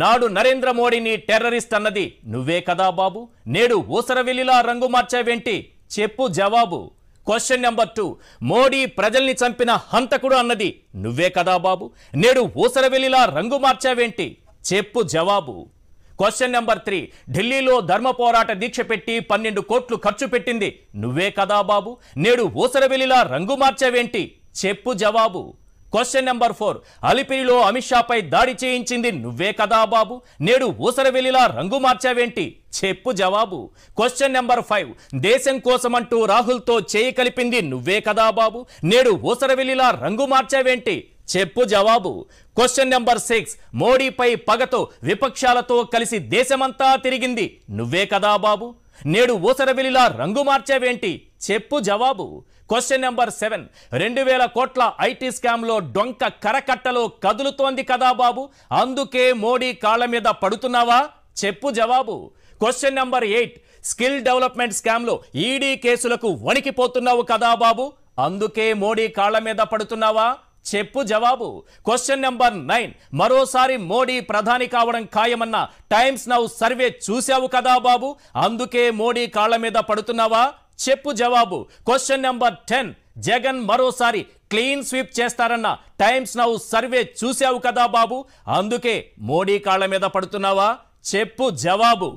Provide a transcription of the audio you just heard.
నాడు నరేంద్ర మోడీని టెర్రరిస్ట్ అన్నది నువ్వే కదా బాబు నేడు ఊసరవెల్లిలా రంగు మార్చావేంటి చెప్పు జవాబు క్వశ్చన్ నెంబర్ టూ మోడీ ప్రజల్ని చంపిన హంతకుడు అన్నది నువ్వే కదా బాబు నేడు ఊసరవెల్లిలా రంగు మార్చావేంటి చెప్పు జవాబు క్వశ్చన్ నెంబర్ త్రీ ఢిల్లీలో ధర్మ పోరాట దీక్ష పెట్టి పన్నెండు కోట్లు ఖర్చు పెట్టింది నువ్వే కదా బాబు నేడు ఊసరవెల్లిలా రంగు మార్చావేంటి చెప్పు జవాబు క్వశ్చన్ నెంబర్ ఫోర్ అలిపిరిలో అమిత్ షాపై దాడి చేయించింది నువ్వే కదా బాబు నేడు ఊసరవెల్లిలా రంగు మార్చావేంటి చెప్పు జవాబు క్వశ్చన్ నెంబర్ ఫైవ్ దేశం కోసమంటూ రాహుల్తో చేయి కలిపింది నువ్వే కదా బాబు నేడు ఊసరవెల్లిలా రంగు మార్చావేంటి చెప్పు జవాబు క్వశ్చన్ నెంబర్ సిక్స్ మోడీపై పగతో విపక్షాలతో కలిసి దేశమంతా తిరిగింది నువ్వే కదా బాబు నేడు ఊసరవెల్లిలా రంగు మార్చావేంటి చెప్పు జవాబు క్వశ్చన్ నెంబర్ సెవెన్ రెండు వేల కోట్ల ఐటీ స్కామ్లో డొంక కరకట్టలో కదులుతోంది కదా బాబు అందుకే మోడీ కాళ్ళ మీద పడుతున్నావా చెప్పు జవాబు question number eight skill development స్కామ్లో ఈడీ కేసులకు వణికిపోతున్నావు కదా బాబు అందుకే మోడీ కాళ్ళ మీద పడుతున్నావా చెప్పు జవాబు క్వశ్చన్ నెంబర్ నైన్ మరోసారి మోడీ ప్రధాని కావడం ఖాయమన్న టైమ్స్ నవ్ సర్వే చూశావు కదా బాబు అందుకే మోడీ కాళ్ళ మీద పడుతున్నావా చెప్పు జవాబు క్వశ్చన్ నెంబర్ టెన్ జగన్ మరోసారి క్లీన్ స్వీప్ చేస్తారన్న టైమ్స్ నౌ సర్వే చూశావు కదా బాబు అందుకే మోడీ కాళ్ళ మీద పడుతున్నావా చెప్పు జవాబు